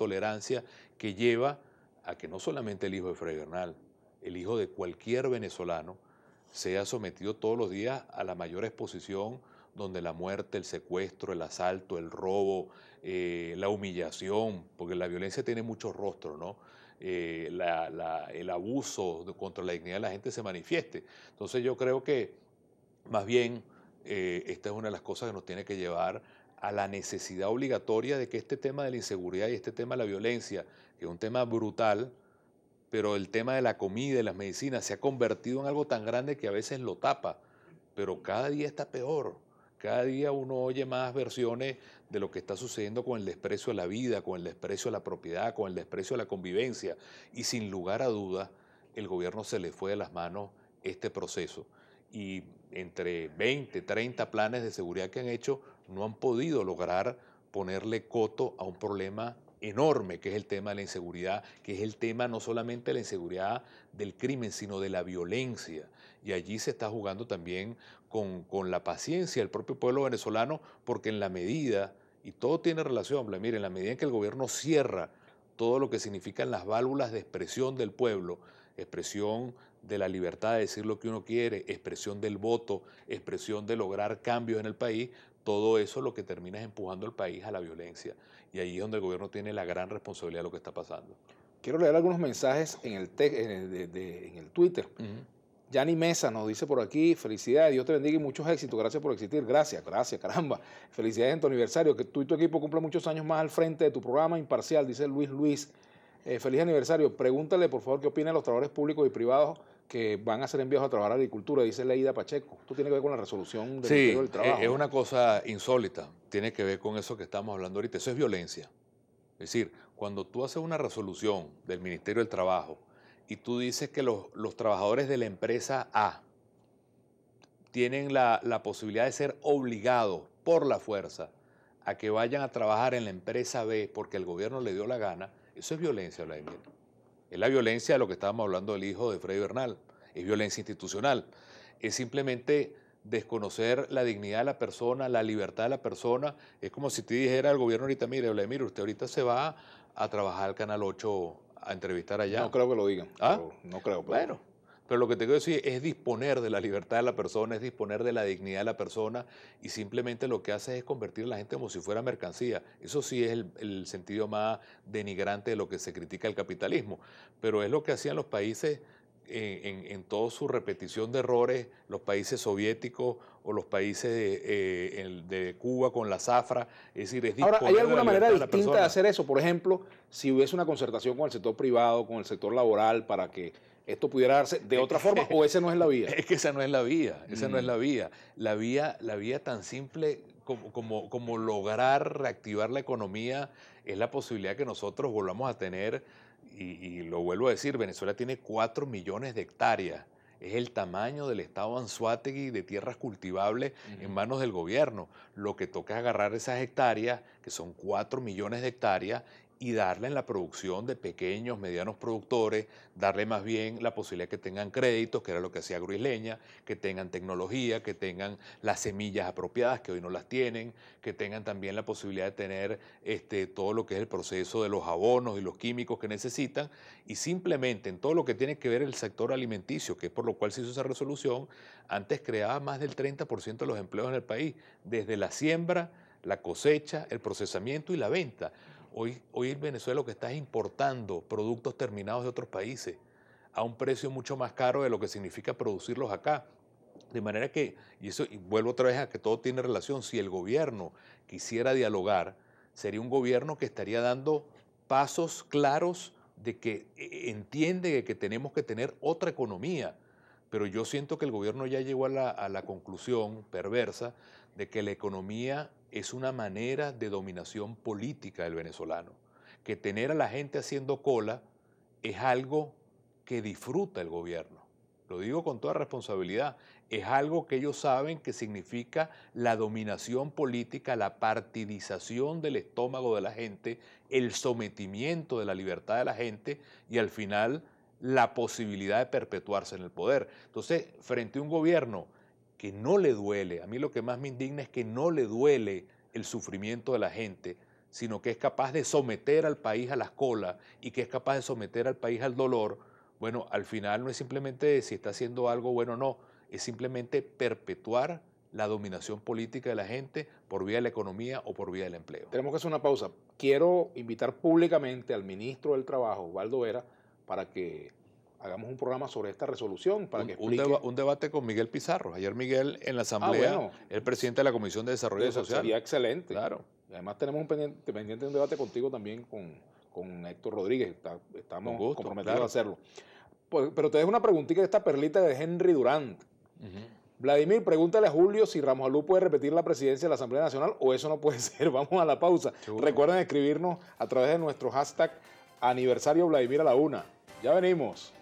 tolerancia que lleva a que no solamente el hijo de Fred Bernal, el hijo de cualquier venezolano, sea sometido todos los días a la mayor exposición donde la muerte, el secuestro, el asalto, el robo, eh, la humillación, porque la violencia tiene muchos rostros, ¿no? Eh, el abuso contra la dignidad de la gente se manifieste. Entonces yo creo que más bien eh, esta es una de las cosas que nos tiene que llevar a la necesidad obligatoria de que este tema de la inseguridad y este tema de la violencia, que es un tema brutal, pero el tema de la comida y las medicinas se ha convertido en algo tan grande que a veces lo tapa, pero cada día está peor. Cada día uno oye más versiones de lo que está sucediendo con el desprecio a la vida, con el desprecio a la propiedad, con el desprecio a la convivencia. Y sin lugar a dudas, el gobierno se le fue de las manos este proceso y entre 20, 30 planes de seguridad que han hecho no han podido lograr ponerle coto a un problema enorme que es el tema de la inseguridad, que es el tema no solamente de la inseguridad del crimen, sino de la violencia. Y allí se está jugando también con, la paciencia del propio pueblo venezolano, porque en la medida, y todo tiene relación, mire, en la medida en que el gobierno cierra todo lo que significan las válvulas de expresión del pueblo, expresión de la libertad de decir lo que uno quiere, expresión del voto, expresión de lograr cambios en el país, todo eso lo que termina es empujando al país a la violencia. Y ahí es donde el gobierno tiene la gran responsabilidad de lo que está pasando. Quiero leer algunos mensajes en el, Twitter Yanni Mesa nos dice por aquí, felicidades, Dios te bendiga y muchos éxitos, gracias por existir, gracias, gracias, caramba. Felicidades en tu aniversario, que tú y tu equipo cumplan muchos años más al frente de tu programa imparcial, dice Luis Luis. Eh, feliz aniversario, pregúntale por favor qué opinan los trabajadores públicos y privados que van a ser enviados a trabajar a agricultura, dice Leida Pacheco. Esto tiene que ver con la resolución del, Ministerio del eh, trabajo. Sí, es una cosa insólita, tiene que ver con eso que estamos hablando ahorita, eso es violencia. Es decir, cuando tú haces una resolución del Ministerio del Trabajo, y tú dices que los, trabajadores de la empresa A tienen la, posibilidad de ser obligados por la fuerza a que vayan a trabajar en la empresa B porque el gobierno le dio la gana, eso es violencia, Vladimir. Es la violencia de lo que estábamos hablando del hijo de Freddy Bernal. Es violencia institucional. Es simplemente desconocer la dignidad de la persona, la libertad de la persona. Es como si te dijera al gobierno ahorita, mire, Vladimir, usted ahorita se va a trabajar al Canal 8 a entrevistar allá. No creo que lo digan. ¿Ah? no creo. Bueno, pero lo que te quiero decir es disponer de la libertad de la persona, es disponer de la dignidad de la persona y simplemente lo que hace es convertir a la gente como si fuera mercancía. Eso sí es el sentido más denigrante de lo que se critica el capitalismo, pero es lo que hacían los países eh, en, en, toda su repetición de errores los países soviéticos o los países eh, de, Cuba con la zafra. Es decir, es Ahora, ¿hay alguna manera distinta de hacer eso? Por ejemplo, si hubiese una concertación con el sector privado, con el sector laboral, para que esto pudiera darse de otra forma o esa no es la vía. Es que esa no es la vía, esa no es la mm. vía. La vía, la vía tan simple como, como, como lograr reactivar la economía es la posibilidad que nosotros volvamos a tener y, lo vuelvo a decir, Venezuela tiene 4 millones de hectáreas es el tamaño del estado Anzuategui de tierras cultivables en manos del gobierno. Lo que toca es agarrar esas hectáreas, que son 4 millones de hectáreas, y darle en la producción de pequeños, medianos productores, darle más bien la posibilidad que tengan créditos, que era lo que hacía Gruisleña, que tengan tecnología, que tengan las semillas apropiadas, que hoy no las tienen, que tengan también la posibilidad de tener este, todo lo que es el proceso de los abonos y los químicos que necesitan, y simplemente en todo lo que tiene que ver el sector alimenticio, que es por lo cual se hizo esa resolución, antes creaba más del 30% de los empleos en el país, desde la siembra, la cosecha, el procesamiento y la venta. Hoy, hoy Venezuela lo que está importando productos terminados de otros países a un precio mucho más caro de lo que significa producirlos acá. De manera que, y eso vuelvo otra vez a que todo tiene relación, si el gobierno quisiera dialogar, sería un gobierno que estaría dando pasos claros de que e, e, entiende que tenemos que tener otra economía. Pero yo siento que el gobierno ya llegó a la conclusión perversa de que la economía es una manera de dominación política del venezolano, que tener a la gente haciendo cola es algo que disfruta el gobierno. Lo digo con toda responsabilidad, es algo que ellos saben que significa la dominación política, la partidización del estómago de la gente, el sometimiento de la libertad de la gente y al final la posibilidad de perpetuarse en el poder. Entonces, frente a un gobierno que no le duele. A mí lo que más me indigna es que no le duele el sufrimiento de la gente, sino que es capaz de someter al país a las colas y que es capaz de someter al país al dolor. Bueno, al final no es simplemente si está haciendo algo bueno o no, es simplemente perpetuar la dominación política de la gente por vía de la economía o por vía del empleo. Tenemos que hacer una pausa. Quiero invitar públicamente al ministro del Trabajo, Valdo Vera, para que hagamos un programa sobre esta resolución para que explique. Un, debate con Miguel Pizarro. Ayer Miguel en la ah, Asamblea, el presidente de la Comisión de Desarrollo Social. Sería excelente. Claro. Y además tenemos un pendiente, un debate contigo también con, con Héctor Rodríguez. estamos comprometidos a hacerlo. Pues, pero te dejo una preguntita de esta perlita de Henry Durant. Vladimir, pregúntale a Julio si Ramos Alú puede repetir la presidencia de la Asamblea Nacional o eso no puede ser. Vamos a la pausa. Recuerden escribirnos a través de nuestro hashtag aniversario Vladimir a la una. Ya venimos.